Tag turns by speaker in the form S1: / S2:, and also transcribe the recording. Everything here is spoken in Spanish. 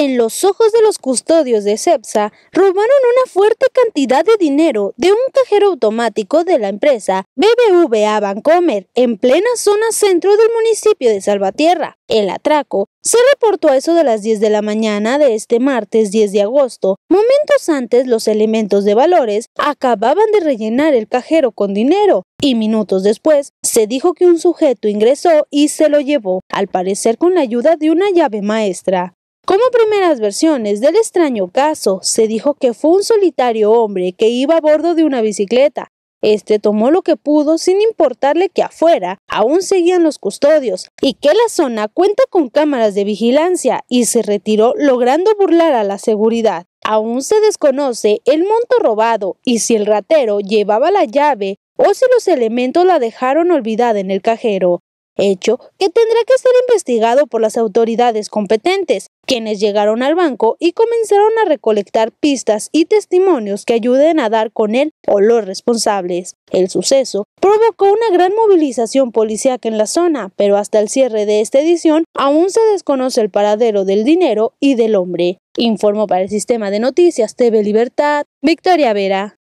S1: en los ojos de los custodios de CEPSA, robaron una fuerte cantidad de dinero de un cajero automático de la empresa BBVA Bancomer en plena zona centro del municipio de Salvatierra. El atraco se reportó a eso de las 10 de la mañana de este martes 10 de agosto. Momentos antes los elementos de valores acababan de rellenar el cajero con dinero y minutos después se dijo que un sujeto ingresó y se lo llevó, al parecer con la ayuda de una llave maestra. Como primeras versiones del extraño caso, se dijo que fue un solitario hombre que iba a bordo de una bicicleta. Este tomó lo que pudo sin importarle que afuera aún seguían los custodios y que la zona cuenta con cámaras de vigilancia y se retiró logrando burlar a la seguridad. Aún se desconoce el monto robado y si el ratero llevaba la llave o si los elementos la dejaron olvidada en el cajero hecho que tendrá que ser investigado por las autoridades competentes, quienes llegaron al banco y comenzaron a recolectar pistas y testimonios que ayuden a dar con él o los responsables. El suceso provocó una gran movilización policíaca en la zona, pero hasta el cierre de esta edición aún se desconoce el paradero del dinero y del hombre. informo para el Sistema de Noticias TV Libertad, Victoria Vera.